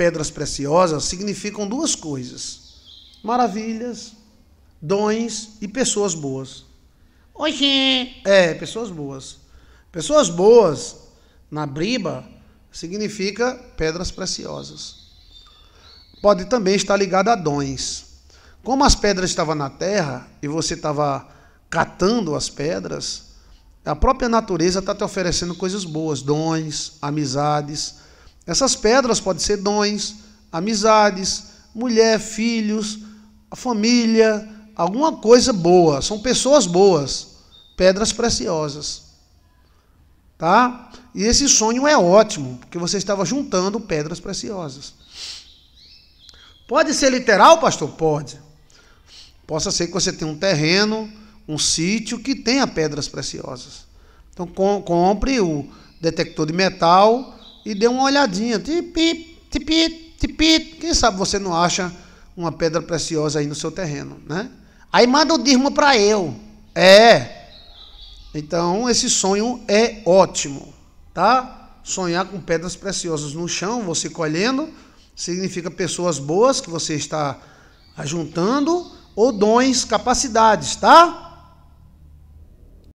pedras preciosas significam duas coisas: maravilhas, dons e pessoas boas. Oxê! É, pessoas boas. Pessoas boas, na briba, significa pedras preciosas. Pode também estar ligado a dons. Como as pedras estavam na terra e você estava catando as pedras, a própria natureza está te oferecendo coisas boas, dons, amizades essas pedras podem ser dons, amizades, mulher, filhos, a família, alguma coisa boa. São pessoas boas, pedras preciosas. Tá? E esse sonho é ótimo, porque você estava juntando pedras preciosas. Pode ser literal, pastor? Pode. Possa ser que você tenha um terreno, um sítio que tenha pedras preciosas. Então compre o detector de metal e dê uma olhadinha. Tipi, tipi, tipi. Quem sabe você não acha uma pedra preciosa aí no seu terreno, né? Aí manda o dízimo para eu. É. Então, esse sonho é ótimo, tá? Sonhar com pedras preciosas no chão, você colhendo, significa pessoas boas que você está ajuntando ou dons, capacidades, tá?